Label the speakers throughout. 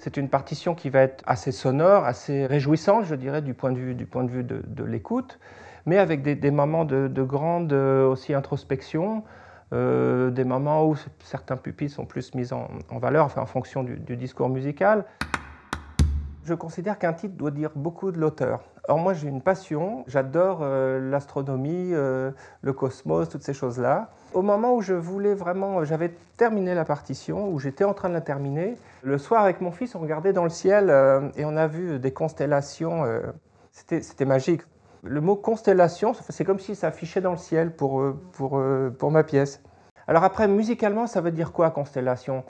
Speaker 1: C'est une partition qui va être assez sonore, assez réjouissante, je dirais, du point de vue, de, l'écoute, mais avec des, moments de, grande euh, aussi introspection, euh, des moments où certains pupilles sont plus mis en, valeur, en fonction du discours musical. Je considère qu'un titre doit dire beaucoup de l'auteur. Or, moi, j'ai une passion, j'adore euh, l'astronomie, euh, le cosmos, toutes ces choses-là. Au moment où je voulais vraiment, euh, j'avais terminé la partition, où j'étais en train de la terminer, le soir avec mon fils, on regardait dans le ciel et on a vu des constellations. C'était magique. Le mot constellation, c'est comme si ça affichait dans le ciel pour, pour, pour ma pièce. Alors après, musicalement, ça veut dire quoi, constellation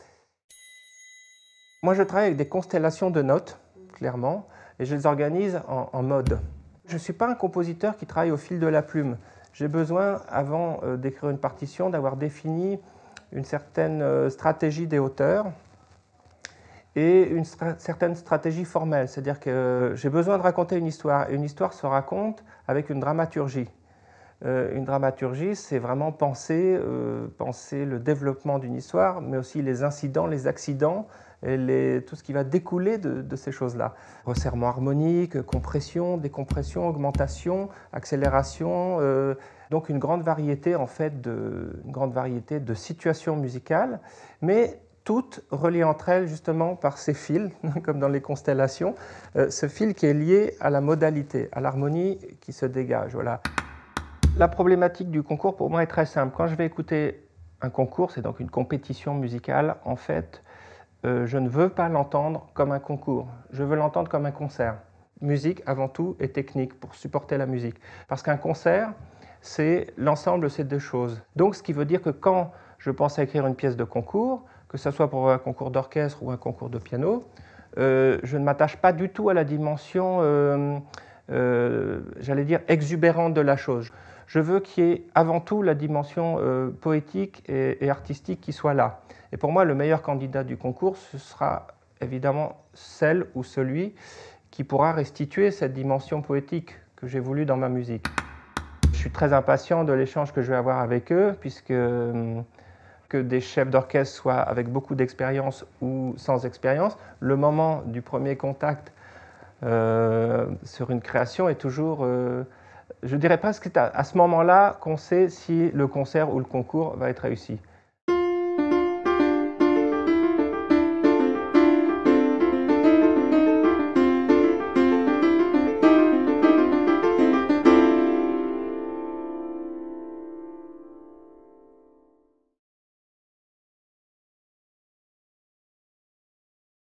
Speaker 1: Moi, je travaille avec des constellations de notes clairement, et je les organise en, mode. Je ne suis pas un compositeur qui travaille au fil de la plume. J'ai besoin, avant euh, d'écrire une partition, d'avoir défini une certaine euh, stratégie des auteurs et une certaine stratégie formelle. C'est-à-dire que euh, j'ai besoin de raconter une histoire, et une histoire se raconte avec une dramaturgie. Euh, une dramaturgie, c'est vraiment penser, euh, penser le développement d'une histoire, mais aussi les incidents, les accidents, et tout ce qui va découler de, ces choses-là. Resserrement harmonique, compression, décompression, augmentation, accélération. Euh, donc une grande variété en fait de, une grande variété de situations musicales, mais toutes reliées entre elles justement par ces fils, comme dans les constellations, ce fil qui est lié à la modalité, à l'harmonie qui se dégage. Voilà. La problématique du concours pour moi est très simple. Quand je vais écouter un concours, c'est donc une compétition musicale, en fait, euh, je ne veux pas l'entendre comme un concours, je veux l'entendre comme un concert. Musique avant tout et technique pour supporter la musique. Parce qu'un concert, c'est l'ensemble de ces deux choses. Donc ce qui veut dire que quand je pense à écrire une pièce de concours, que ce soit pour un concours d'orchestre ou un concours de piano, euh, je ne m'attache pas du tout à la dimension... Euh, euh, j'allais dire, exubérante de la chose. Je veux qu'il y ait avant tout la dimension euh, poétique et, artistique qui soit là. Et pour moi, le meilleur candidat du concours, ce sera évidemment celle ou celui qui pourra restituer cette dimension poétique que j'ai voulu dans ma musique. Je suis très impatient de l'échange que je vais avoir avec eux, puisque euh, que des chefs d'orchestre soient avec beaucoup d'expérience ou sans expérience, le moment du premier contact euh, sur une création est toujours, euh, je dirais presque, à ce moment-là qu'on sait si le concert ou le concours va être réussi.